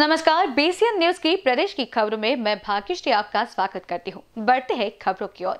नमस्कार Bayesian news की प्रदेश की खबरों में मैं भाग्यश्री आपका स्वागत करती हूँ बढ़ते हैं खबरों की ओर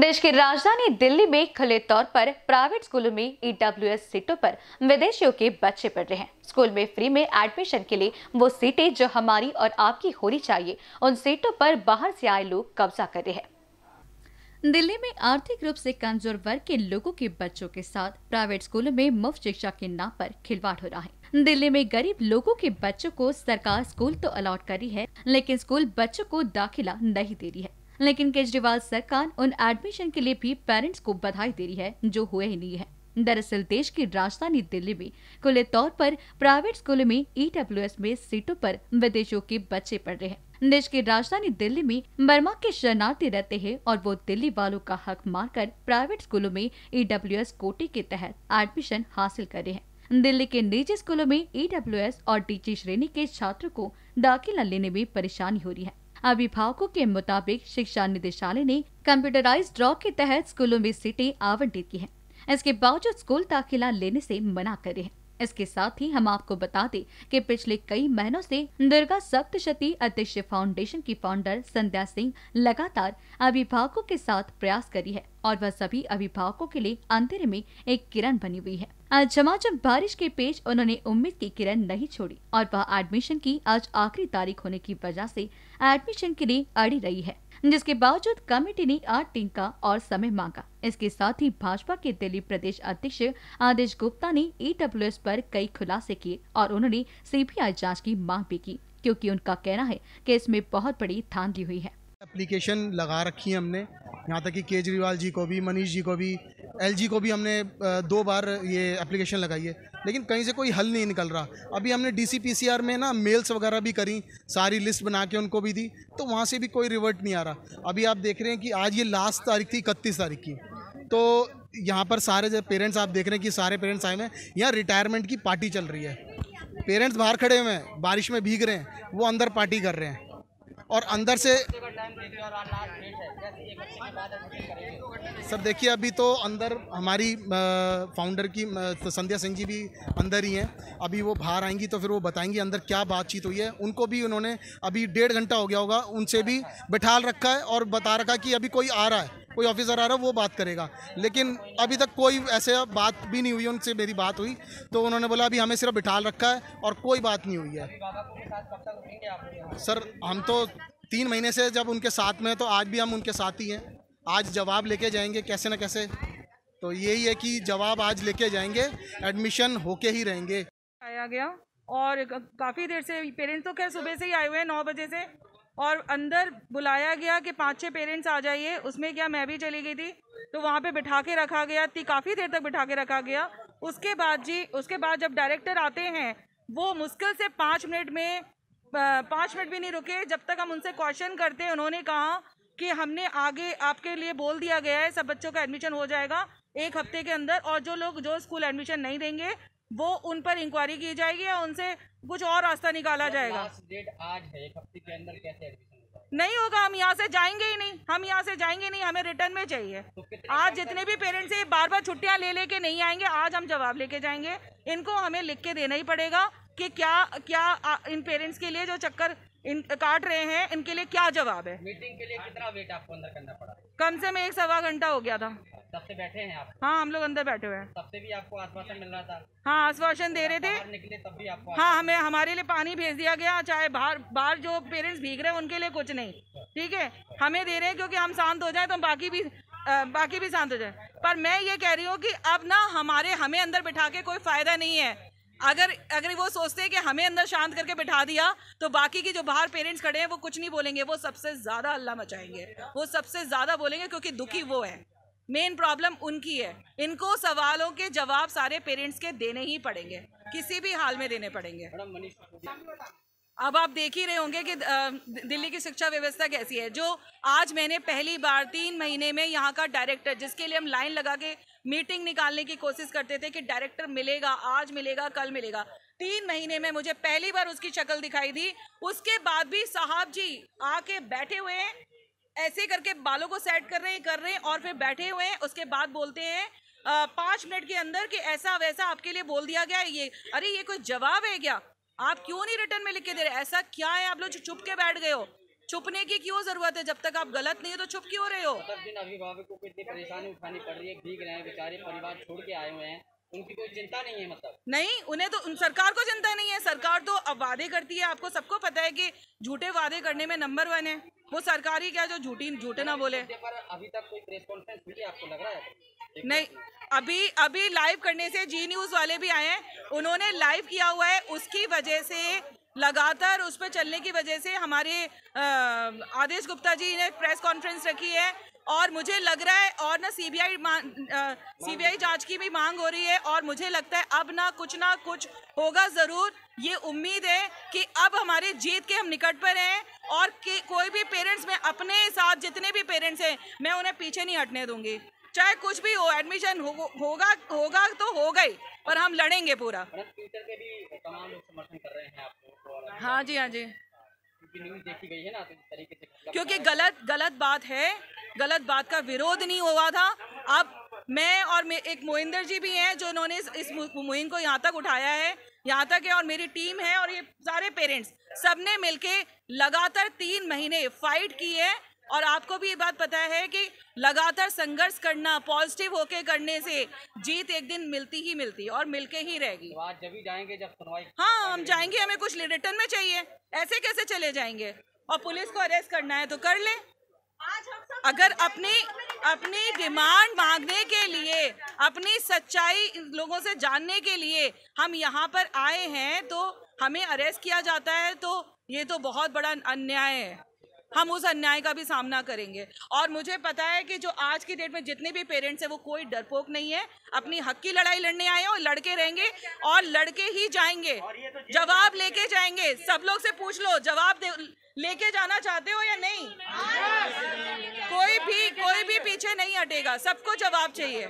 देश की राजधानी दिल्ली में खुले तौर पर प्राइवेट स्कूलों में ईडब्ल्यू e सीटों पर विदेशियों के बच्चे पढ़ रहे हैं स्कूल में फ्री में एडमिशन के लिए वो सीटें जो हमारी और आपकी होनी चाहिए उन सीटों पर बाहर से आए लोग कब्जा कर रहे हैं दिल्ली में आर्थिक रूप से कमजोर वर्ग के लोगों के बच्चों के साथ प्राइवेट स्कूलों में मुफ्त शिक्षा के नाम पर खिलवाड़ हो रहा है दिल्ली में गरीब लोगों के बच्चों को सरकार स्कूल तो अलॉट करी है लेकिन स्कूल बच्चों को दाखिला नहीं दे रही है लेकिन केजरीवाल सरकार उन एडमिशन के लिए भी पेरेंट्स को बधाई दे रही है जो हुए ही नहीं है दरअसल देश की राजधानी दिल्ली में खुले तौर पर प्राइवेट स्कूलों में ई e में सीटों पर विदेशों के बच्चे पढ़ रहे हैं देश की राजधानी दिल्ली में बर्मा के शरणार्थी रहते हैं और वो दिल्ली वालों का हक मारकर प्राइवेट स्कूलों में ई e कोटे के तहत एडमिशन हासिल कर रहे हैं दिल्ली के निजी स्कूलों में ई e और टीची श्रेणी के छात्रों को दाखिला लेने में परेशानी हो रही है अभिभावकों के मुताबिक शिक्षा निदेशालय ने कंप्यूटराइज ड्रॉ के तहत स्कूलों में सीटें आवंटित की है इसके बावजूद स्कूल दाखिला लेने से मना कर रहे हैं इसके साथ ही हम आपको बता दें कि पिछले कई महीनों से दुर्गा सप्तशती अध्यक्ष फाउंडेशन की फाउंडर संध्या सिंह लगातार अभिभावकों के साथ प्रयास करी है और वह सभी अभिभावकों के लिए अंधेरे में एक किरण बनी हुई है आज झमाझम बारिश के पेज उन्होंने उम्मीद की किरण नहीं छोड़ी और वह एडमिशन की आज आखिरी तारीख होने की वजह से एडमिशन के लिए अड़ी रही है जिसके बावजूद कमेटी ने आठ दिन का और समय मांगा इसके साथ ही भाजपा के दिल्ली प्रदेश अध्यक्ष आदेश गुप्ता ने ई पर कई खुलासे किए और उन्होंने सीबीआई जांच की मांग भी की क्योंकि उनका कहना है कि इसमें बहुत बड़ी धांधली हुई है एप्लीकेशन लगा रखी है हमने यहाँ तक कि केजरीवाल जी को भी मनीष जी को भी एलजी को भी हमने दो बार ये एप्लीकेशन लगाई है लेकिन कहीं से कोई हल नहीं निकल रहा अभी हमने डीसीपीसीआर में ना मेल्स वगैरह भी करी सारी लिस्ट बना के उनको भी दी तो वहाँ से भी कोई रिवर्ट नहीं आ रहा अभी आप देख रहे हैं कि आज ये लास्ट तारीख थी इकतीस तारीख की तो यहाँ पर सारे पेरेंट्स आप देख रहे हैं कि सारे पेरेंट्स आए हुए हैं यहाँ रिटायरमेंट की पार्टी चल रही है पेरेंट्स बाहर खड़े हुए हैं बारिश में भीग रहे हैं वो अंदर पार्टी कर रहे हैं और अंदर से सर देखिए अभी तो अंदर हमारी फाउंडर की तो संध्या सिंह जी भी अंदर ही हैं अभी वो बाहर आएंगी तो फिर वो बताएंगी अंदर क्या बातचीत हुई है उनको भी उन्होंने अभी डेढ़ घंटा हो गया होगा उनसे भी बैठाल रखा है और बता रखा कि अभी कोई आ रहा है कोई ऑफिसर आ रहा है वो बात करेगा लेकिन अभी तक कोई ऐसे बात भी नहीं हुई उनसे मेरी बात हुई तो उन्होंने बोला अभी हमें सिर्फ बिठाल रखा है और कोई बात नहीं हुई है सर हम तो तीन महीने से जब उनके साथ में तो आज भी हम उनके साथ ही हैं आज जवाब लेके जाएंगे कैसे ना कैसे तो यही है कि जवाब आज लेके जाएंगे एडमिशन होके ही रहेंगे आया गया और काफ़ी देर से पेरेंट्स तो क्या सुबह से ही आए हुए हैं नौ बजे से और अंदर बुलाया गया कि पाँच छः पेरेंट्स आ जाइए उसमें क्या मैं भी चली गई थी तो वहाँ पे बिठा के रखा गया थी काफ़ी देर तक बिठा के रखा गया उसके बाद जी उसके बाद जब डायरेक्टर आते हैं वो मुश्किल से पाँच मिनट में पाँच मिनट भी नहीं रुके जब तक हम उनसे क्वेश्चन करते उन्होंने कहा कि हमने आगे आपके लिए बोल दिया गया है सब बच्चों का एडमिशन हो जाएगा एक हफ्ते के अंदर और जो लोग जो स्कूल एडमिशन नहीं देंगे वो उन पर इंक्वायरी की जाएगी या उनसे कुछ और रास्ता निकाला जाएगा आज है एक हफ्ते के अंदर कैसे एडमिशन नहीं होगा हम यहाँ से जाएंगे ही नहीं हम यहाँ से जाएंगे नहीं हमें रिटर्न में चाहिए तो आज जितने भी पेरेंट्स है बार बार छुट्टियाँ ले लेके नहीं आएंगे आज हम जवाब लेके जाएंगे इनको हमें लिख के देना ही पड़ेगा कि क्या क्या इन पेरेंट्स के लिए जो चक्कर इन काट रहे हैं इनके लिए क्या जवाब है मीटिंग के लिए कितना वेट आपको अंदर करना पड़ा कम से कम एक सवा घंटा हो गया था तब से बैठे हैं आप हाँ हम लोग अंदर बैठे हुए हैं तब से भी आपको आश्वासन मिल रहा था हाँ आश्वासन दे रहे थे निकले तब भी आपको हाँ हमें हमारे लिए पानी भेज दिया गया चाहे बाहर बाहर जो पेरेंट्स भीग रहे हैं उनके लिए कुछ नहीं ठीक है हमें दे रहे हैं क्योंकि हम शांत हो जाए तो बाकी भी बाकी भी शांत हो जाए पर मैं ये कह रही हूँ कि अब ना हमारे हमें अंदर बिठा के कोई फायदा नहीं है अगर अगर वो सोचते हैं कि हमें अंदर शांत करके बैठा दिया तो बाकी के जो बाहर पेरेंट्स खड़े हैं वो कुछ नहीं बोलेंगे वो सबसे ज़्यादा अल्लाह मचाएंगे वो सबसे ज़्यादा बोलेंगे क्योंकि दुखी वो है मेन प्रॉब्लम उनकी है इनको सवालों के जवाब सारे पेरेंट्स के देने ही पड़ेंगे किसी भी हाल में देने पड़ेंगे अब आप देख ही रहे होंगे कि दिल्ली की शिक्षा व्यवस्था कैसी है जो आज मैंने पहली बार तीन महीने में यहाँ का डायरेक्टर जिसके लिए हम लाइन लगा के मीटिंग निकालने की कोशिश करते थे कि डायरेक्टर मिलेगा आज मिलेगा कल मिलेगा तीन महीने में मुझे पहली बार उसकी शक्ल दिखाई दी उसके बाद भी साहब जी आके बैठे हुए हैं ऐसे करके बालों को सेट कर रहे हैं कर रहे हैं और फिर बैठे हुए हैं उसके बाद बोलते हैं पाँच मिनट के अंदर कि ऐसा वैसा आपके लिए बोल दिया गया है ये अरे ये कोई जवाब है क्या आप क्यों नहीं रिटर्न में लिख के दे रहे ऐसा क्या है आप लोग चुप के बैठ गए हो छुपने की क्यों जरूरत है जब तक आप गलत नहीं है तो छुप क्यों रहे हो दिन मतलब अभिभावकों को इतनी परेशानी उठानी पड़ रही है भीग रहे हैं बेचारे परिवार छोड़ के आए हुए हैं उनकी कोई चिंता नहीं है मतलब नहीं उन्हें तो उन सरकार को चिंता नहीं है सरकार तो अब वादे करती है आपको सबको पता है कि झूठे वादे करने में नंबर वन है वो सरकार ही क्या जो झूठी झूठे ना बोले पर अभी तक कोई प्रेस कॉन्फ्रेंस मिली आपको लग रहा है नहीं अभी अभी लाइव करने से जी न्यूज वाले भी आए हैं उन्होंने लाइव किया हुआ है उसकी वजह से लगातार उस पर चलने की वजह से हमारे आदेश गुप्ता जी ने प्रेस कॉन्फ्रेंस रखी है और मुझे लग रहा है और ना सीबीआई सीबीआई जांच की भी मांग हो रही है और मुझे लगता है अब ना कुछ ना कुछ होगा ज़रूर ये उम्मीद है कि अब हमारे जीत के हम निकट पर हैं और कि कोई भी पेरेंट्स में अपने साथ जितने भी पेरेंट्स हैं मैं उन्हें पीछे नहीं हटने दूंगी चाहे कुछ भी हो एडमिशन हो, होगा होगा तो होगा ही पर हम लड़ेंगे पूरा के भी तमाम लोग समर्थन कर रहे हैं आपको हाँ जी हाँ जी तो मतलब क्योंकि गलत गलत बात है गलत बात का विरोध नहीं हुआ था अब मैं और मैं एक मोहिंदर जी भी हैं जो उन्होंने इस, इस मुहिम को यहाँ तक उठाया है यहाँ तक है और मेरी टीम है और ये सारे पेरेंट्स सबने मिलके लगातार तीन महीने फाइट की है और आपको भी ये बात पता है कि लगातार संघर्ष करना पॉजिटिव होके करने से जीत एक दिन मिलती ही मिलती और मिलके ही रहेगी जब ही जाएंगे जब सुनवाई हाँ हम जाएंगे हमें कुछ रिटर्न में चाहिए ऐसे कैसे चले जाएंगे और पुलिस को अरेस्ट करना है तो कर ले अगर अपनी अपनी डिमांड मांगने के लिए अपनी सच्चाई लोगों से जानने के लिए हम यहाँ पर आए हैं तो हमें अरेस्ट किया जाता है तो ये तो बहुत बड़ा अन्याय है हम उस अन्याय का भी सामना करेंगे और मुझे पता है कि जो आज की डेट में जितने भी पेरेंट्स हैं वो कोई डरपोक नहीं है अपनी हक की लड़ाई लड़ने आए और लड़के रहेंगे और लड़के ही जाएंगे तो जवाब लेके जाएंगे सब लोग से पूछ लो जवाब लेके जाना चाहते हो या नहीं कोई भी कोई भी पीछे नहीं हटेगा सबको जवाब चाहिए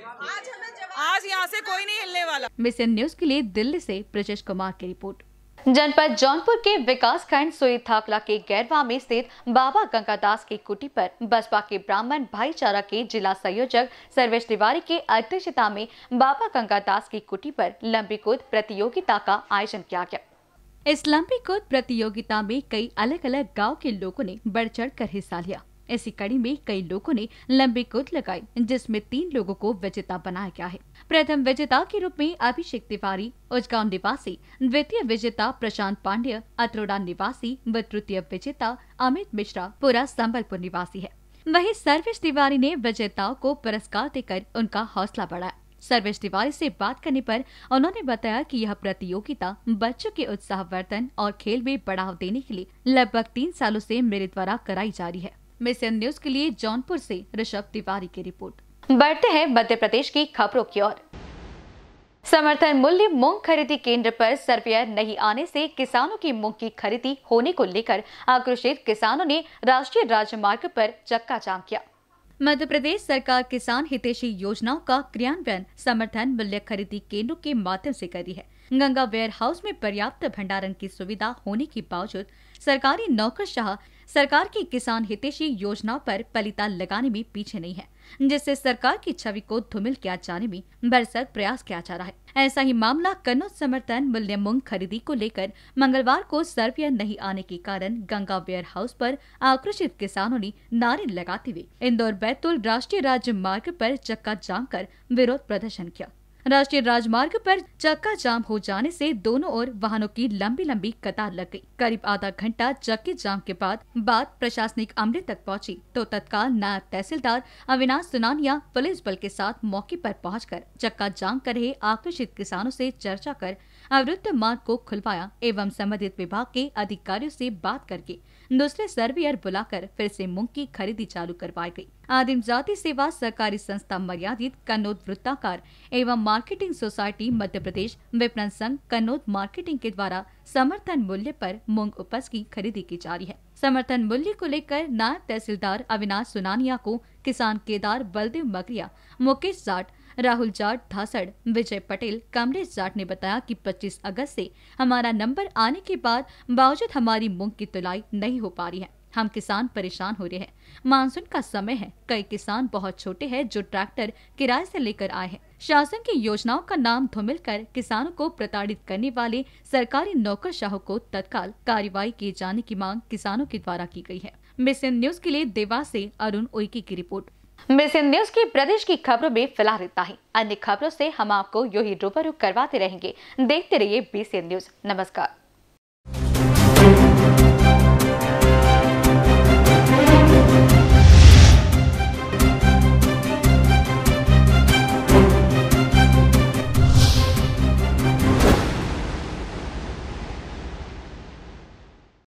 आज यहाँ से कोई नहीं हिलने वाला मिस न्यूज के लिए दिल्ली से ब्रजेश कुमार की रिपोर्ट जनपद जौनपुर के विकास खंड सोई थाकला के गैरवा में स्थित बाबा गंगादास की कुटी पर बसपा के ब्राह्मण भाईचारा के जिला संयोजक सर्वेश तिवारी की अध्यक्षता में बाबा गंगादास की कुटी पर लंबी कूद प्रतियोगिता का आयोजन किया गया इस लंबी कूद प्रतियोगिता में कई अलग अलग गाँव के लोगों ने बढ़ चढ़ कर हिस्सा लिया इसी कड़ी में कई लोगों ने लंबी कूद लगाई जिसमें तीन लोगों को विजेता बनाया गया है प्रथम विजेता के रूप में अभिषेक तिवारी उजगांव निवासी द्वितीय विजेता प्रशांत पांड्य अतरोड़ा निवासी व तृतीय विजेता अमित मिश्रा पूरा संबलपुर निवासी है वही सर्वेश तिवारी ने विजेताओं को पुरस्कार देकर उनका हौसला बढ़ाया सर्वेश तिवारी से बात करने पर उन्होंने बताया कि यह प्रतियोगिता बच्चों के उत्साहवर्धन और खेल में बढ़ावा देने के लिए लगभग तीन सालों से मेरे द्वारा कराई जा रही है मिस न्यूज के लिए जौनपुर से ऋषभ तिवारी की रिपोर्ट बढ़ते हैं मध्य प्रदेश की खबरों की ओर समर्थन मूल्य मूंग खरीदी केंद्र पर सर्वेयर नहीं आने से किसानों की मूंग की खरीदी होने को लेकर आक्रोशित किसानों ने राष्ट्रीय राजमार्ग पर चक्का जाम किया मध्य प्रदेश सरकार किसान हितैषी योजनाओं का क्रियान्वयन समर्थन मूल्य खरीदी केंद्रों के माध्यम से कर रही है गंगा वेयर हाउस में पर्याप्त भंडारण की सुविधा होने के बावजूद सरकारी नौकरशाह सरकार की किसान हितेशी योजना पर पलिता लगाने में पीछे नहीं है जिससे सरकार की छवि को धूमिल किया जाने में बरसर प्रयास किया जा रहा है ऐसा ही मामला कन्नौज समर्थन मूल्य मूंग खरीदी को लेकर मंगलवार को सर्वे नहीं आने के कारण गंगा वेयर हाउस पर आक्रोशित किसानों ने नारे लगाते हुए इंदौर बैतूल राष्ट्रीय राज्य मार्ग पर चक्का जाम कर विरोध प्रदर्शन किया राष्ट्रीय राजमार्ग पर चक्का जाम हो जाने से दोनों ओर वाहनों की लंबी लंबी कतार लग गई करीब आधा घंटा चक्के जाम के बाद बात प्रशासनिक अमले तक पहुंची तो तत्काल नायब तहसीलदार अविनाश सुनानिया पुलिस बल के साथ मौके पर पहुंचकर चक्का जाम कर रहे आक्रोशित किसानों से चर्चा कर अवरुद्ध मार्ग को खुलवाया एवं संबंधित विभाग के अधिकारियों से बात करके दूसरे सर्वेयर बुलाकर फिर से मूंग की खरीदी चालू करवाई गयी आदिम जाति सेवा सरकारी संस्था मर्यादित कन्नौद वृत्ताकार एवं मार्केटिंग सोसाइटी मध्य प्रदेश विपणन संघ कन्नौद मार्केटिंग के द्वारा समर्थन मूल्य पर मूंग उपज की खरीदी की जा रही है समर्थन मूल्य को लेकर नायब तहसीलदार अविनाश सुनानिया को किसान केदार बलदेव मगरिया मुकेश जाट राहुल जाट धासड़ विजय पटेल कमलेश जाट ने बताया कि 25 अगस्त से हमारा नंबर आने के बाद बावजूद हमारी मूंग की तुलाई नहीं हो पा रही है हम किसान परेशान हो रहे हैं मानसून का समय है कई किसान बहुत छोटे हैं जो ट्रैक्टर किराए से लेकर आए हैं शासन की योजनाओं का नाम धुमिल कर किसानों को प्रताड़ित करने वाले सरकारी नौकर को तत्काल कार्रवाई किए जाने की मांग किसानों के द्वारा की गई है मिशन न्यूज के लिए देवास से अरुण उइकी की रिपोर्ट मिशन न्यूज की प्रदेश की खबरों में फिलहाल इतना ही अन्य खबरों से हम आपको यू ही रूबरू करवाते रहेंगे देखते रहिए बीसीएन न्यूज नमस्कार